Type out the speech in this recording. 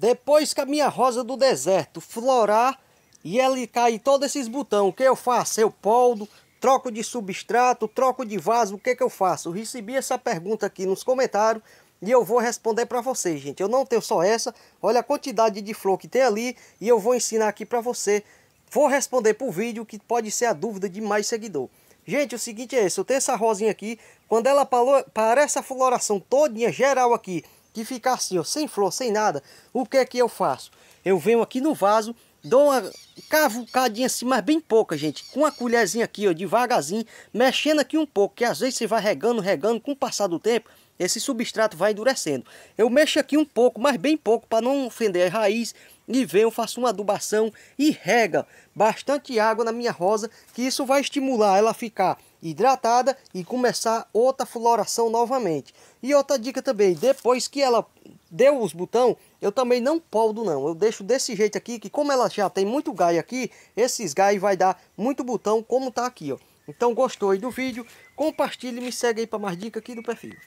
Depois que a minha rosa do deserto florar e ela cair todos esses botões, o que eu faço? Eu poldo, troco de substrato, troco de vaso, o que, que eu faço? Eu recebi essa pergunta aqui nos comentários e eu vou responder para vocês, gente. Eu não tenho só essa, olha a quantidade de flor que tem ali e eu vou ensinar aqui para você. Vou responder para o vídeo que pode ser a dúvida de mais seguidor. Gente, o seguinte é esse, eu tenho essa rosinha aqui, quando ela parou, parece a floração todinha geral aqui, que ficar assim, ó, sem flor, sem nada, o que é que eu faço? Eu venho aqui no vaso Dou uma cavucadinha assim, mas bem pouca, gente. Com a colherzinha aqui, ó, devagarzinho, mexendo aqui um pouco. Que às vezes você vai regando, regando, com o passar do tempo, esse substrato vai endurecendo. Eu mexo aqui um pouco, mas bem pouco, para não ofender a raiz. E venho, faço uma adubação e rega bastante água na minha rosa, que isso vai estimular ela a ficar hidratada e começar outra floração novamente. E outra dica também, depois que ela deu os botão, eu também não poldo não. Eu deixo desse jeito aqui, que como ela já tem muito gai aqui, esses gai vai dar muito botão como tá aqui, ó. Então gostou aí do vídeo, compartilhe e me segue aí para mais dicas aqui do perfil.